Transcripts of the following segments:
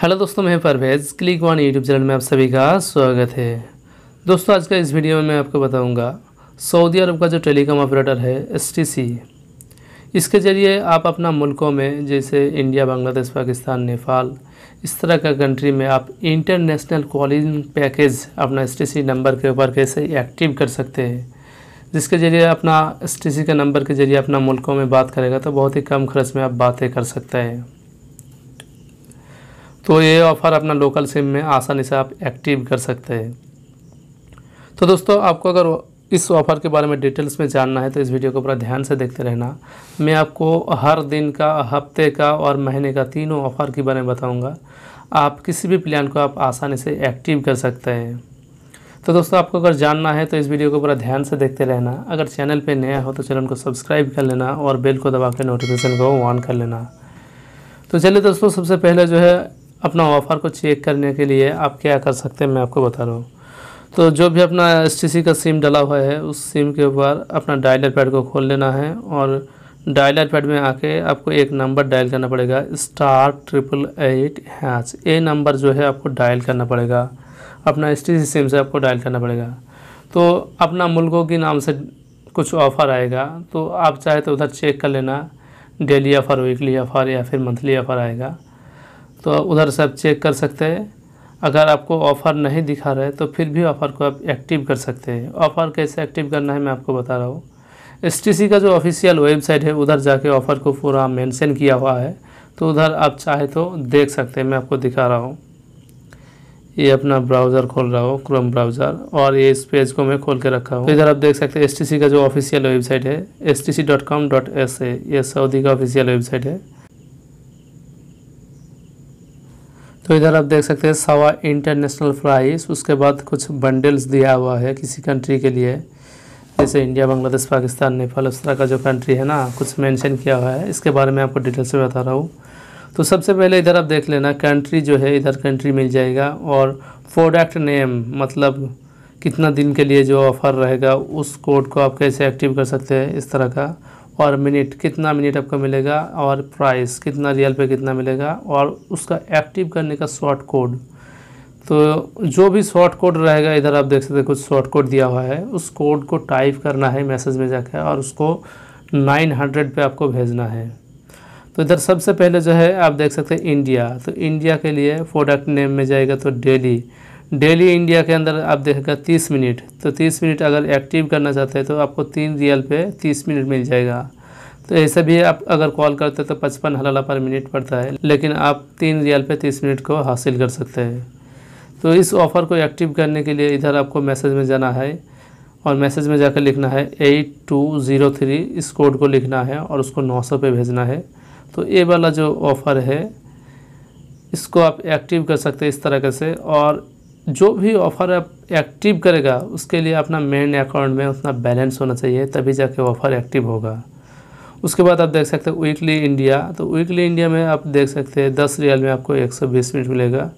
hello दोस्तों मैं Parvez click one YouTube channel में आप सभी का स्वागत है दोस्तों आज का इस वीडियो में मैं आपको बताऊंगा सऊदी अरब का जो टेलीकॉम ऑपरेटर है एस इसके ज़रिए आप अपना मुल्कों में जैसे इंडिया बांग्लादेश पाकिस्तान नेपाल इस तरह का कंट्री में आप इंटरनेशनल कॉलिंग पैकेज अपना एस नंबर के ऊपर कैसे एक्टिव कर सकते हैं जिसके ज़रिए अपना एस के नंबर के ज़रिए अपना मुल्कों में बात करेगा तो बहुत ही कम खर्च में आप बातें कर सकते हैं तो ये ऑफ़र अपना लोकल सिम में आसानी से आप एक्टिव कर सकते हैं तो दोस्तों आपको अगर इस ऑफ़र के बारे में डिटेल्स में जानना है तो इस वीडियो को पूरा ध्यान से देखते रहना मैं आपको हर दिन का हफ्ते का और महीने का तीनों ऑफ़र के बारे में बताऊंगा आप किसी भी प्लान को आप आसानी से एक्टिव कर सकते हैं तो दोस्तों आपको अगर जानना है तो इस वीडियो को पूरा ध्यान से देखते रहना अगर चैनल पर नया हो तो चैनल को सब्सक्राइब कर लेना और बेल को दबा के नोटिफिकेशन को ऑन कर लेना तो चलिए दोस्तों सबसे पहले जो है अपना ऑफ़र को चेक करने के लिए आप क्या कर सकते हैं मैं आपको बता रहा हूँ तो जो भी अपना एस का सिम डला हुआ है उस सिम के ऊपर अपना डायलर पैड को खोल लेना है और डायलर पैड में आके आपको एक नंबर डायल करना पड़ेगा star triple eight hash A number जो है आपको डायल करना पड़ेगा अपना एस सिम से आपको डायल करना पड़ेगा तो अपना मुल्कों के नाम से कुछ ऑफ़र आएगा तो आप चाहे तो उधर चेक कर लेना डेली ऑफ़र वीकली ऑफ़र या फिर मंथली ऑफ़र आएगा तो उधर से आप चेक कर सकते हैं अगर आपको ऑफ़र नहीं दिखा रहा है तो फिर भी ऑफ़र को आप एक्टिव कर सकते हैं ऑफ़र कैसे एक्टिव करना है मैं आपको बता रहा हूँ एस का जो ऑफिशियल वेबसाइट है उधर जाके ऑफ़र को पूरा मेंशन किया हुआ है तो उधर आप चाहे तो देख सकते हैं मैं आपको दिखा रहा हूँ ये अपना ब्राउज़र खोल रहा हूँ क्रोम ब्राउज़र और ये इस पेज को मैं खोल के रखा हूँ तो इधर आप देख सकते हैं एस का जो ऑफिशियल वेबसाइट है एस ये सऊदी का ऑफिशियल वेबसाइट है तो इधर आप देख सकते हैं सवा इंटरनेशनल प्राइस उसके बाद कुछ बंडल्स दिया हुआ है किसी कंट्री के लिए जैसे इंडिया बांग्लादेश पाकिस्तान नेपाल उस तरह का जो कंट्री है ना कुछ मेंशन किया हुआ है इसके बारे में आपको डिटेल्स में बता रहा हूँ तो सबसे पहले इधर आप देख लेना कंट्री जो है इधर कंट्री मिल जाएगा और प्रोडक्ट नेम मतलब कितना दिन के लिए जो ऑफ़र रहेगा उस कोड को आप कैसे एक्टिव कर सकते हैं इस तरह का और मिनट कितना मिनट आपको मिलेगा और प्राइस कितना रियल पे कितना मिलेगा और उसका एक्टिव करने का शॉर्ट कोड तो जो भी शॉर्ट कोड रहेगा इधर आप देख सकते हैं कुछ शॉर्ट कोड दिया हुआ है उस कोड को टाइप करना है मैसेज में जाकर और उसको 900 पे आपको भेजना है तो इधर सबसे पहले जो है आप देख सकते हैं इंडिया तो इंडिया के लिए प्रोडक्ट नेम में जाएगा तो डेली डेली इंडिया के अंदर आप देखेगा तीस मिनट तो तीस मिनट अगर एक्टिव करना चाहते हैं तो आपको तीन रियल पे तीस मिनट मिल जाएगा तो ऐसे भी आप अगर कॉल करते हैं तो पचपन हलला पर मिनट पड़ता है लेकिन आप तीन रियल पे तीस मिनट को हासिल कर सकते हैं तो इस ऑफ़र को एक्टिव करने के लिए इधर आपको मैसेज में जाना है और मैसेज में जाकर लिखना है एट टू ज़ीरो थ्री इस कोड को लिखना है और उसको नौ सौ पे भेजना है तो ये वाला जो ऑफ़र है इसको आप एक्टिव कर सकते हैं इस तरह से और जो भी ऑफ़र आप एक्टिव करेगा उसके लिए अपना मेन अकाउंट में उतना बैलेंस होना चाहिए तभी जाके ऑफ़र एक्टिव होगा उसके बाद आप देख सकते हैं वीकली इंडिया तो वीकली इंडिया में आप देख सकते हैं दस रियल में आपको एक सौ बीस मिनट मिलेगा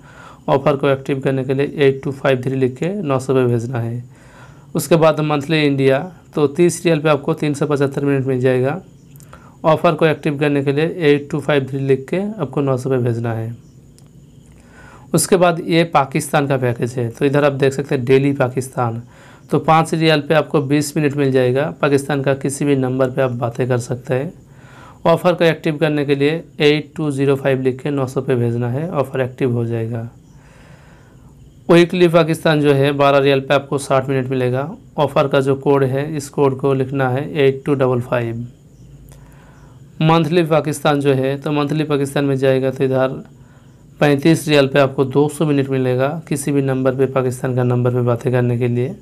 ऑफ़र को एक्टिव करने के लिए एट टू फाइव थ्री लिख के नौ सौ रुपये भेजना है उसके बाद मंथली इंडिया तो तीस रियल पे आपको तीन सौ पचहत्तर मिनट मिल जाएगा ऑफ़र को एक्टिव करने के लिए एट टू फाइव थ्री लिख के आपको नौ सौ रुपये भेजना है उसके बाद ये पाकिस्तान का पैकेज है तो इधर आप देख सकते हैं डेली पाकिस्तान तो पाँच रियाल पे आपको बीस मिनट मिल जाएगा पाकिस्तान का किसी भी नंबर पे आप बातें कर सकते हैं ऑफ़र को एक्टिव करने के लिए एट टू ज़ीरो फाइव लिख के नौ सौ पे भेजना है ऑफ़र एक्टिव हो जाएगा वीकली पाकिस्तान जो है बारह रियाल पर आपको साठ मिनट मिलेगा ऑफ़र का जो कोड है इस कोड को लिखना है eight two double five monthly Pakistan जो है तो मंथली पाकिस्तान में जाएगा तो इधर पैंतीस रियल पे आपको 200 मिनट मिलेगा किसी भी नंबर पे पाकिस्तान का नंबर पे बातें करने के लिए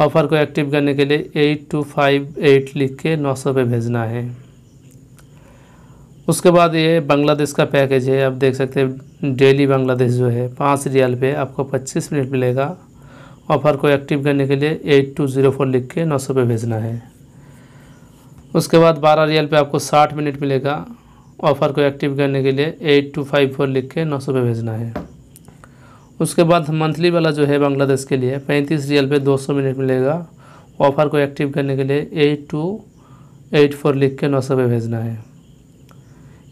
ऑफ़र को एक्टिव करने के लिए एट टू फाइव एट लिख के नौ सौ पे भेजना है उसके बाद ये बांग्लादेश का पैकेज है आप देख सकते हैं डेली बांग्लादेश जो है पाँच रियल पे आपको पच्चीस मिनट मिलेगा ऑफ़र को एक्टिव करने के लिए एट टू ज़ीरो फोर लिख के नौ सौ पे भेजना है उसके बाद बारह रियल पे आपको साठ मिनट मिलेगा ऑफ़र को एक्टिव करने के लिए एट टू फाइव फोर लिख के नौ सौ पे भेजना है उसके बाद मंथली वाला जो है बांग्लादेश के लिए पैंतीस रियल पे दो सौ मिनट मिलेगा ऑफ़र को एक्टिव करने के लिए एट टू एट फोर लिख के नौ सौ पे भेजना है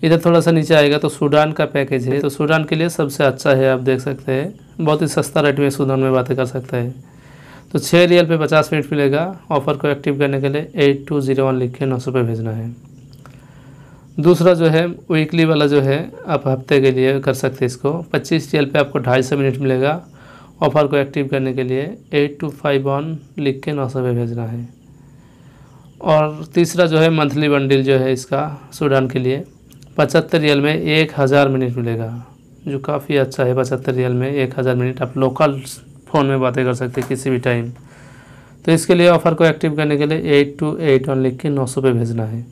इधर थोड़ा सा नीचे आएगा तो सूडान का पैकेज है तो सूडान के लिए सबसे अच्छा है आप देख सकते हैं बहुत ही सस्ता रेट में सूडान में बातें कर सकते हैं तो छः रियल पे पचास मिनट मिलेगा ऑफ़र को एक्टिव करने के लिए एट टू ज़ीरो वन लिख के नौ सौ पे भेजना है दूसरा जो है वीकली वाला जो है आप हफ्ते के लिए कर सकते हैं इसको पच्चीस टी पे आपको ढाई सौ मिनट मिलेगा ऑफ़र को एक्टिव करने के लिए एट टू फाइव वन लिख के नौ सौ पे भेजना है और तीसरा जो है मंथली बंडल जो है इसका सूडान के लिए पचहत्तर रियल में एक हज़ार मिनट मिलेगा जो काफ़ी अच्छा है पचहत्तर रियल में एक हज़ार मिनट आप लोकल फ़ोन में बातें कर सकते हैं किसी भी टाइम तो इसके लिए ऑफ़र को एक्टिव करने के लिए एट टू एट वन लिख के नौ सौ पे भेजना है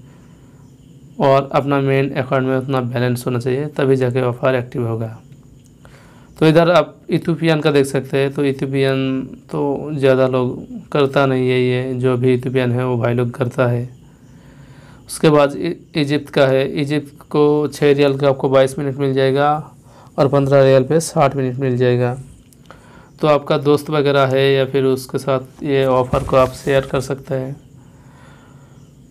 और अपना मेन अकाउंट में उतना बैलेंस होना चाहिए तभी जाके ऑफ़र एक्टिव होगा तो इधर आप इथोपियन का देख सकते हैं तो इथोपियन तो ज़्यादा लोग करता नहीं है ये जो भी इथोपियन है वो भाई लोग करता है उसके बाद इजिप्ट का है इजिप्ट को छः रियल का आपको बाईस मिनट मिल जाएगा और पंद्रह रियल पे साठ मिनट मिल जाएगा तो आपका दोस्त वगैरह है या फिर उसके साथ ये ऑफ़र को आप शेयर कर सकते हैं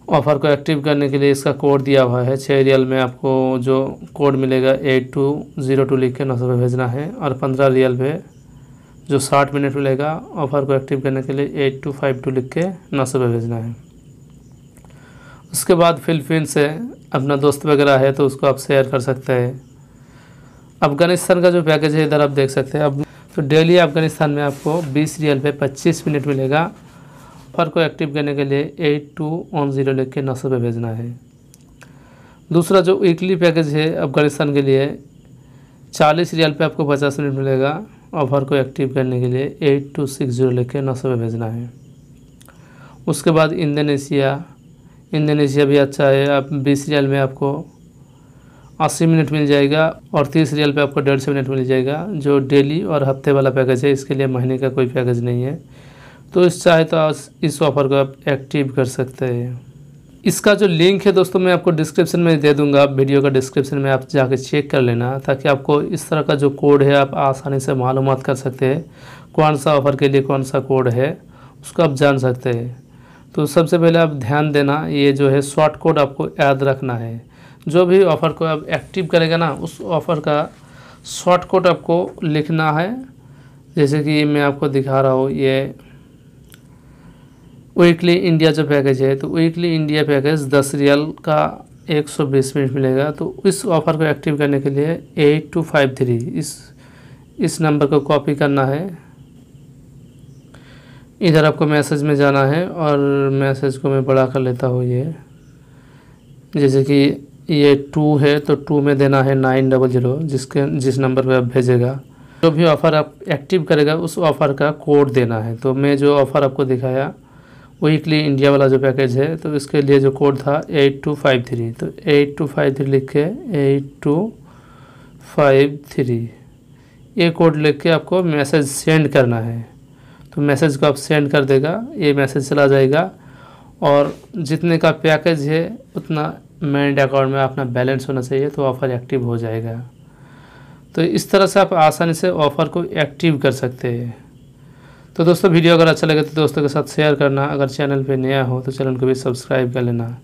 ऑफ़र को एक्टिव करने के लिए इसका कोड दिया हुआ है छः रियल में आपको जो कोड मिलेगा एट टू ज़ीरो टू लिख के नौ सौ रुपये भेजना है और पंद्रह रियल पे जो साठ मिनट मिलेगा ऑफ़र को एक्टिव करने के लिए एट टू फाइव टू लिख के नौ सौ रुपये भेजना है उसके बाद फिलपिन से अपना दोस्त वगैरह है तो उसको आप शेयर कर सकते हैं अफ़गानिस्तान का जो पैकेज है इधर आप देख सकते हैं अब तो डेली अफ़गानिस्तान में आपको बीस रियल पे पच्चीस मिनट मिलेगा फर को एक्टिव करने के लिए एट टू वन ज़ीरो लिख के नौ सौ पे भेजना है दूसरा जो वीकली पैकेज है अफगानिस्तान के लिए चालीस रियाल पे आपको पचास मिनट मिलेगा और फर को एक्टिव करने के लिए एट टू सिक्स जीरो लिख के नौ सौ पे भेजना है उसके बाद इंडोनेशिया इंडोनेशिया भी अच्छा है आप बीस रियल में आपको अस्सी मिनट मिल जाएगा और तीस रियल पे आपको डेढ़ सौ मिनट मिल जाएगा जो डेली और हफ्ते वाला पैकेज है इसके लिए महीने का कोई पैकेज नहीं है तो इस चाहे तो इस ऑफ़र को आप एक्टिव कर सकते हैं इसका जो लिंक है दोस्तों मैं आपको डिस्क्रिप्शन में दे दूंगा वीडियो का डिस्क्रिप्शन में आप जाके चेक कर लेना ताकि आपको इस तरह का जो कोड है आप आसानी से मालूम कर सकते हैं कौन सा ऑफ़र के लिए कौन सा कोड है उसको आप जान सकते हैं तो सबसे पहले आप ध्यान देना ये जो है शॉर्ट कोड आपको याद रखना है जो भी ऑफ़र को आप एक्टिव करेगा ना उस ऑफ़र का शॉर्ट कोड आपको लिखना है जैसे कि मैं आपको दिखा रहा हूँ ये वीकली इंडिया जो पैकेज है तो वीकली इंडिया पैकेज दस रियल का एक सौ बीस मिनट मिलेगा तो इस ऑफ़र को एक्टिव करने के लिए एट टू फाइव थ्री इस इस नंबर को कॉपी करना है इधर आपको मैसेज में जाना है और मैसेज को मैं बड़ा कर लेता हूँ ये जैसे कि ये टू है तो टू में देना है नाइन डबल ज़ीरो जिसके जिस नंबर पर आप भेजेगा जो भी ऑफ़र आप एक्टिव करेगा उस ऑफ़र का कोड देना है तो मैं जो ऑफ़र आपको दिखाया वीकली इंडिया वाला जो पैकेज है तो इसके लिए जो कोड था एट टू फाइव थ्री तो एट टू फाइव थ्री लिख के एट टू फाइव थ्री ये कोड लिख के आपको मैसेज सेंड करना है तो मैसेज को आप सेंड कर देगा ये मैसेज चला जाएगा और जितने का पैकेज है उतना मैंड अकाउंट में अपना बैलेंस होना चाहिए तो ऑफ़र एक्टिव हो जाएगा तो इस तरह से आप आसानी से ऑफ़र को एक्टिव कर सकते हैं तो दोस्तों वीडियो अगर अच्छा लगे तो दोस्तों के साथ शेयर करना अगर चैनल पर नया हो तो चैनल को भी सब्सक्राइब कर लेना